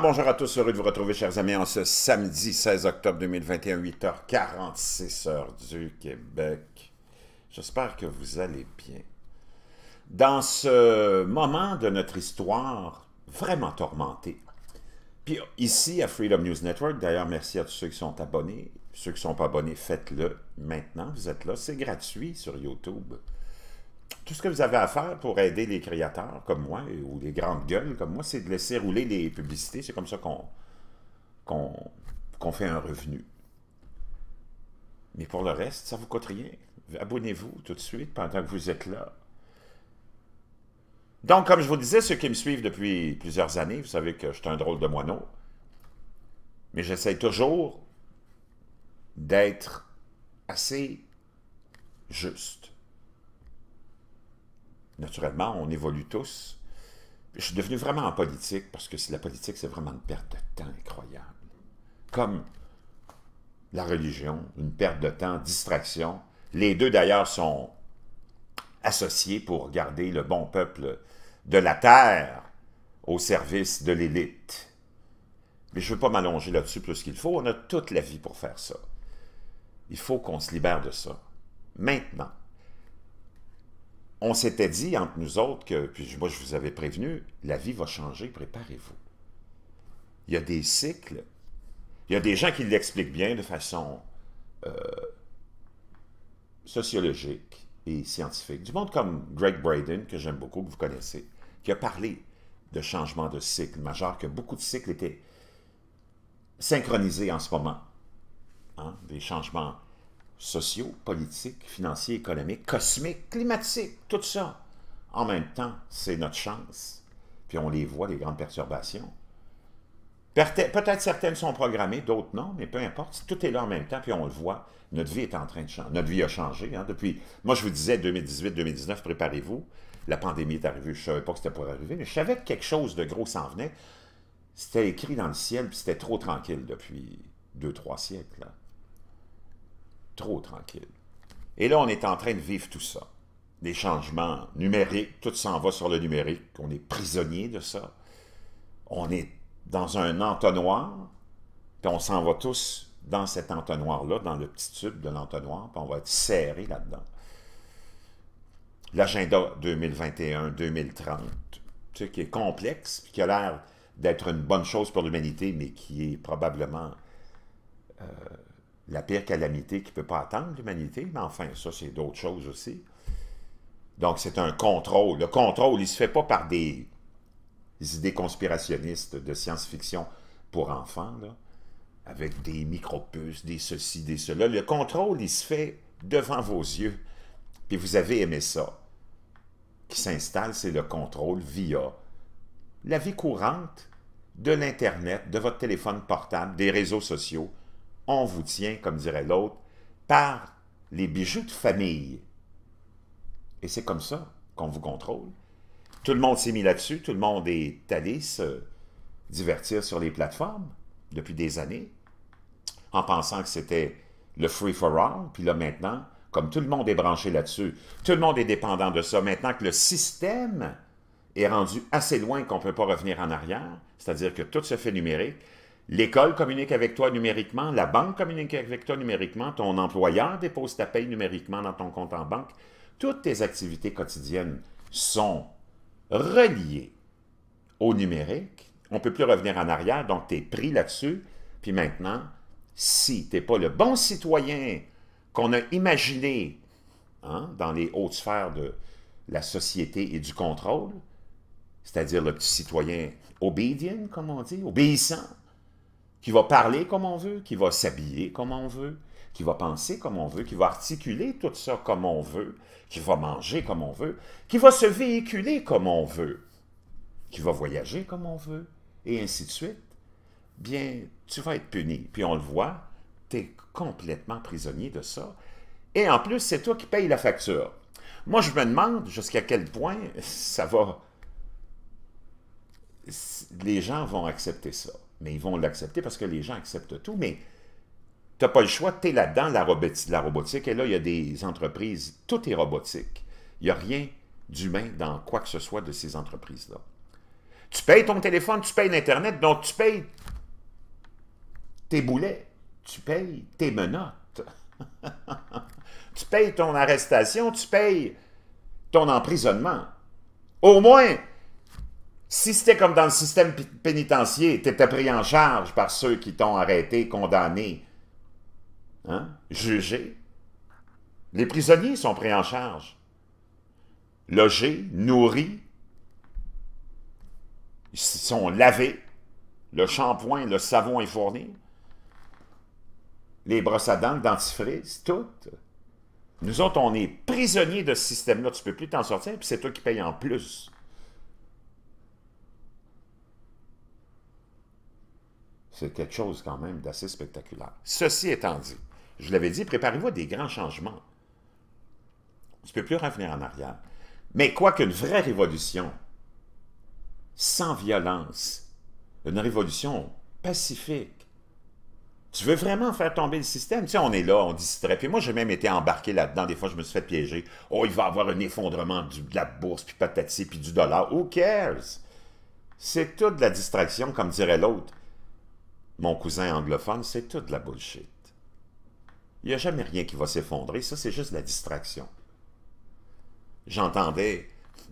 bonjour à tous, heureux de vous retrouver chers amis en ce samedi 16 octobre 2021, 8h46 heure du Québec. J'espère que vous allez bien. Dans ce moment de notre histoire vraiment tourmenté, puis ici à Freedom News Network, d'ailleurs merci à tous ceux qui sont abonnés, ceux qui ne sont pas abonnés, faites-le maintenant, vous êtes là, c'est gratuit sur YouTube tout ce que vous avez à faire pour aider les créateurs comme moi ou les grandes gueules comme moi, c'est de laisser rouler les publicités. C'est comme ça qu'on fait un revenu. Mais pour le reste, ça ne vous coûte rien. Abonnez-vous tout de suite pendant que vous êtes là. Donc, comme je vous disais, ceux qui me suivent depuis plusieurs années, vous savez que je suis un drôle de moineau. Mais j'essaie toujours d'être assez juste naturellement, on évolue tous. Je suis devenu vraiment en politique parce que la politique, c'est vraiment une perte de temps incroyable. Comme la religion, une perte de temps, distraction. Les deux, d'ailleurs, sont associés pour garder le bon peuple de la terre au service de l'élite. Mais je ne veux pas m'allonger là-dessus plus qu'il faut. On a toute la vie pour faire ça. Il faut qu'on se libère de ça. Maintenant on s'était dit entre nous autres que, puis moi je vous avais prévenu, la vie va changer, préparez-vous. Il y a des cycles. Il y a des gens qui l'expliquent bien de façon euh, sociologique et scientifique. Du monde comme Greg Braden, que j'aime beaucoup, que vous connaissez, qui a parlé de changements de cycle majeur, que beaucoup de cycles étaient synchronisés en ce moment. Hein, des changements sociaux, politiques, financiers, économiques, cosmiques, climatiques, tout ça. En même temps, c'est notre chance. Puis on les voit, les grandes perturbations. Peut-être certaines sont programmées, d'autres non, mais peu importe. Tout est là en même temps, puis on le voit. Notre vie est en train de changer. Notre vie a changé. Hein, depuis, moi, je vous disais 2018-2019, préparez-vous. La pandémie est arrivée. Je ne savais pas que c'était pour arriver, mais je savais que quelque chose de gros s'en venait. C'était écrit dans le ciel, puis c'était trop tranquille depuis deux, trois siècles trop tranquille. Et là, on est en train de vivre tout ça. Des changements numériques, tout s'en va sur le numérique, on est prisonnier de ça. On est dans un entonnoir, puis on s'en va tous dans cet entonnoir-là, dans le petit tube de l'entonnoir, puis on va être serré là-dedans. L'agenda 2021-2030, tu sais, qui est complexe, puis qui a l'air d'être une bonne chose pour l'humanité, mais qui est probablement euh, la pire calamité qui ne peut pas attendre l'humanité, mais enfin, ça, c'est d'autres choses aussi. Donc, c'est un contrôle. Le contrôle, il ne se fait pas par des, idées conspirationnistes de science-fiction pour enfants, avec des micropuces, des ceci, des cela. Le contrôle, il se fait devant vos yeux. Puis vous avez aimé ça. Qui s'installe, c'est le contrôle via la vie courante de l'Internet, de votre téléphone portable, des réseaux sociaux, on vous tient, comme dirait l'autre, par les bijoux de famille. Et c'est comme ça qu'on vous contrôle. Tout le monde s'est mis là-dessus, tout le monde est allé se divertir sur les plateformes depuis des années, en pensant que c'était le free for all, puis là maintenant, comme tout le monde est branché là-dessus, tout le monde est dépendant de ça, maintenant que le système est rendu assez loin qu'on ne peut pas revenir en arrière, c'est-à-dire que tout se fait numérique, L'école communique avec toi numériquement, la banque communique avec toi numériquement, ton employeur dépose ta paye numériquement dans ton compte en banque. Toutes tes activités quotidiennes sont reliées au numérique. On ne peut plus revenir en arrière, donc tu es pris là-dessus. Puis maintenant, si tu n'es pas le bon citoyen qu'on a imaginé hein, dans les hautes sphères de la société et du contrôle, c'est-à-dire le petit citoyen obéissant, comme on dit, obéissant, qui va parler comme on veut, qui va s'habiller comme on veut, qui va penser comme on veut, qui va articuler tout ça comme on veut, qui va manger comme on veut, qui va se véhiculer comme on veut, qui va voyager comme on veut, et ainsi de suite, bien, tu vas être puni. Puis on le voit, tu es complètement prisonnier de ça. Et en plus, c'est toi qui payes la facture. Moi, je me demande jusqu'à quel point ça va... Les gens vont accepter ça mais ils vont l'accepter parce que les gens acceptent tout, mais tu n'as pas le choix, tu es là-dedans, la, la robotique, et là, il y a des entreprises, tout est robotique. Il n'y a rien d'humain dans quoi que ce soit de ces entreprises-là. Tu payes ton téléphone, tu payes l'Internet, donc tu payes tes boulets, tu payes tes menottes, tu payes ton arrestation, tu payes ton emprisonnement. Au moins, si c'était comme dans le système pénitentiaire, tu étais pris en charge par ceux qui t'ont arrêté, condamné, hein, jugé. Les prisonniers sont pris en charge, logés, nourris, ils sont lavés, le shampoing, le savon est fourni, les brosses à dents, dentifrice, tout. Nous autres, on est prisonniers de ce système-là, tu ne peux plus t'en sortir, puis c'est toi qui payes en plus. C'est quelque chose quand même d'assez spectaculaire. Ceci étant dit, je l'avais dit, préparez-vous à des grands changements. Tu ne peux plus revenir en arrière. Mais quoi qu'une vraie révolution, sans violence, une révolution pacifique, tu veux vraiment faire tomber le système? Tu sais, on est là, on distrait. Puis moi, j'ai même été embarqué là-dedans. Des fois, je me suis fait piéger. Oh, il va y avoir un effondrement de la bourse, puis patati, puis du dollar. Who cares? C'est toute la distraction, comme dirait l'autre. Mon cousin anglophone, c'est toute la bullshit. Il n'y a jamais rien qui va s'effondrer, ça c'est juste la distraction. J'entendais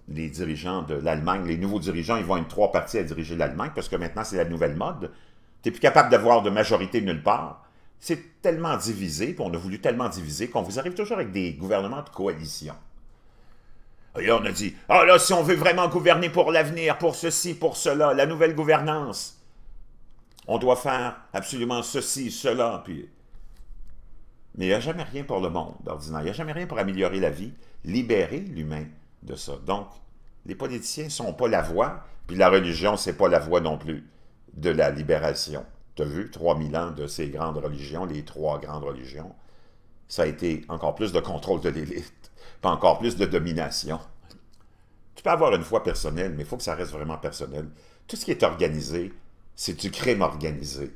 les dirigeants de l'Allemagne, les nouveaux dirigeants, ils vont être trois parties à diriger l'Allemagne parce que maintenant c'est la nouvelle mode. Tu n'es plus capable d'avoir de majorité nulle part. C'est tellement divisé, puis on a voulu tellement diviser qu'on vous arrive toujours avec des gouvernements de coalition. Et là, on a dit, ah oh là, si on veut vraiment gouverner pour l'avenir, pour ceci, pour cela, la nouvelle gouvernance, on doit faire absolument ceci, cela, puis... Mais il n'y a jamais rien pour le monde ordinaire. Il n'y a jamais rien pour améliorer la vie, libérer l'humain de ça. Donc, les politiciens ne sont pas la voie, puis la religion, c'est pas la voie non plus de la libération. Tu as vu, 3000 ans de ces grandes religions, les trois grandes religions, ça a été encore plus de contrôle de l'élite, pas encore plus de domination. Tu peux avoir une foi personnelle, mais il faut que ça reste vraiment personnel. Tout ce qui est organisé, c'est du crime organisé.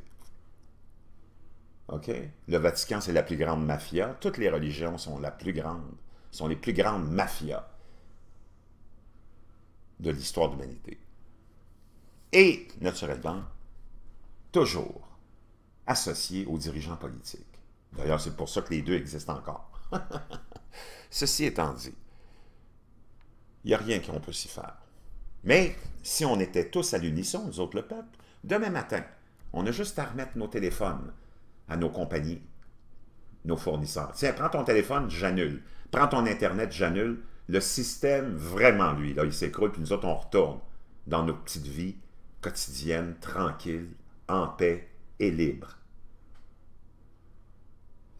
OK? Le Vatican, c'est la plus grande mafia. Toutes les religions sont la plus grande, sont les plus grandes mafias de l'histoire de l'humanité. Et, naturellement, toujours associés aux dirigeants politiques. D'ailleurs, c'est pour ça que les deux existent encore. Ceci étant dit, il n'y a rien qu'on peut s'y faire. Mais si on était tous à l'unisson, nous autres le peuple, Demain matin, on a juste à remettre nos téléphones à nos compagnies, nos fournisseurs. Tiens, prends ton téléphone, j'annule. Prends ton Internet, j'annule. Le système, vraiment, lui, là, il s'écroule, puis nous autres, on retourne dans nos petites vies quotidiennes, tranquilles, en paix et libres.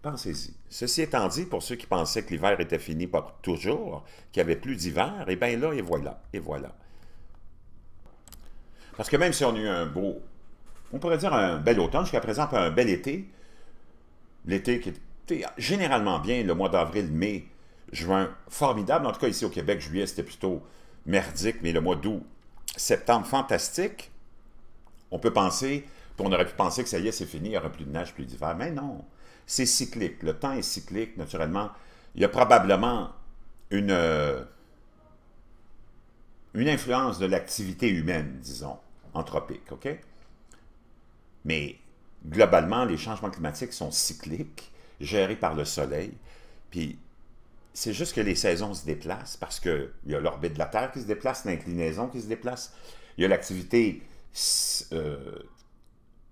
Pensez-y. Ceci étant dit, pour ceux qui pensaient que l'hiver était fini pour toujours, qu'il n'y avait plus d'hiver, eh bien là, et voilà, et voilà. Parce que même si on a eu un beau, on pourrait dire un bel automne jusqu'à présent, un bel été, l'été qui était généralement bien, le mois d'avril, mai, juin, formidable. En tout cas, ici au Québec, juillet, c'était plutôt merdique, mais le mois d'août, septembre, fantastique. On peut penser, puis on aurait pu penser que ça y est, c'est fini, il n'y aura plus de neige, plus d'hiver. Mais non, c'est cyclique. Le temps est cyclique, naturellement. Il y a probablement une... Euh, une influence de l'activité humaine, disons, anthropique, OK? Mais globalement, les changements climatiques sont cycliques, gérés par le Soleil, puis c'est juste que les saisons se déplacent parce qu'il y a l'orbite de la Terre qui se déplace, l'inclinaison qui se déplace, il y a l'activité euh,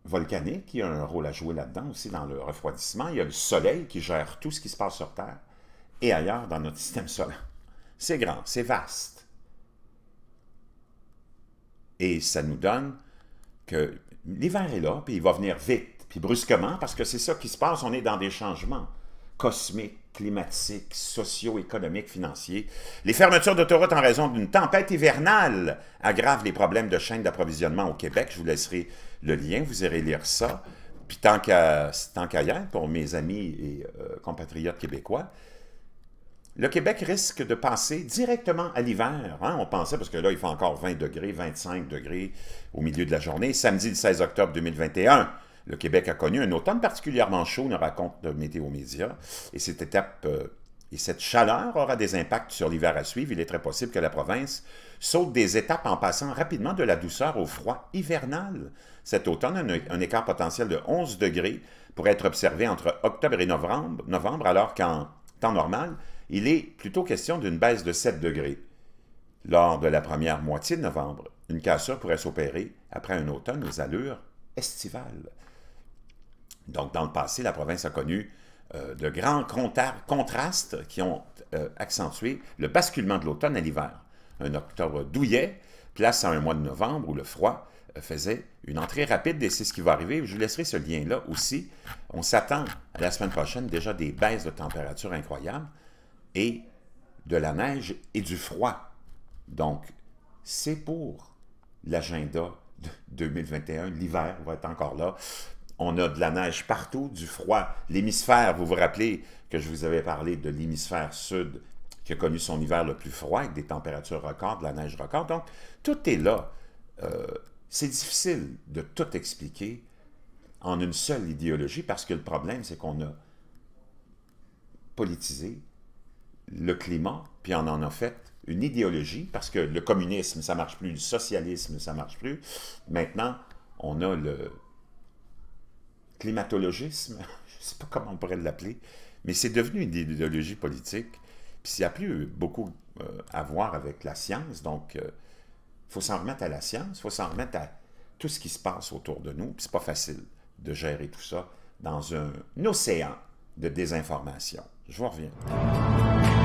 volcanique qui a un rôle à jouer là-dedans aussi dans le refroidissement, il y a le Soleil qui gère tout ce qui se passe sur Terre et ailleurs dans notre système solaire. C'est grand, c'est vaste. Et ça nous donne que l'hiver est là, puis il va venir vite, puis brusquement, parce que c'est ça qui se passe, on est dans des changements cosmiques, climatiques, socio-économiques, financiers. Les fermetures d'autoroutes en raison d'une tempête hivernale aggravent les problèmes de chaîne d'approvisionnement au Québec. Je vous laisserai le lien, vous irez lire ça. Puis tant qu'ailleurs, pour mes amis et euh, compatriotes québécois, le Québec risque de passer directement à l'hiver. Hein? On pensait, parce que là, il fait encore 20 degrés, 25 degrés au milieu de la journée. Samedi, le 16 octobre 2021, le Québec a connu un automne particulièrement chaud, nous raconte le Météo Média. Et cette étape euh, et cette chaleur aura des impacts sur l'hiver à suivre. Il est très possible que la province saute des étapes en passant rapidement de la douceur au froid hivernal. Cet automne, un, écart potentiel de 11 degrés pourrait être observé entre octobre et novembre alors qu'en temps normal, il est plutôt question d'une baisse de 7 degrés. Lors de la première moitié de novembre, une cassure pourrait s'opérer après un automne aux allures estivales. Donc, dans le passé, la province a connu euh, de grands contrastes qui ont euh, accentué le basculement de l'automne à l'hiver. Un octobre douillet place à un mois de novembre où le froid euh, faisait une entrée rapide et c'est ce qui va arriver. Je vous laisserai ce lien-là aussi. On s'attend à la semaine prochaine déjà des baisses de température incroyables de la neige et du froid. Donc, c'est pour l'agenda de 2021. L'hiver va être encore là. On a de la neige partout, du froid. L'hémisphère, vous vous rappelez que je vous avais parlé de l'hémisphère sud qui a connu son hiver le plus froid avec des températures records, de la neige record. Donc, tout est là. Euh, c'est difficile de tout expliquer en une seule idéologie parce que le problème, c'est qu'on a politisé, le climat, puis on en a fait une idéologie, parce que le communisme, ça marche plus, le socialisme, ça marche plus. Maintenant, on a le climatologisme, je ne sais pas comment on pourrait l'appeler, mais c'est devenu une idéologie politique. Puis ça a plus euh, beaucoup euh, à voir avec la science, donc il euh, faut s'en remettre à la science, il faut s'en remettre à tout ce qui se passe autour de nous, puis c'est pas facile de gérer tout ça dans un océan de désinformation. Je vous reviens.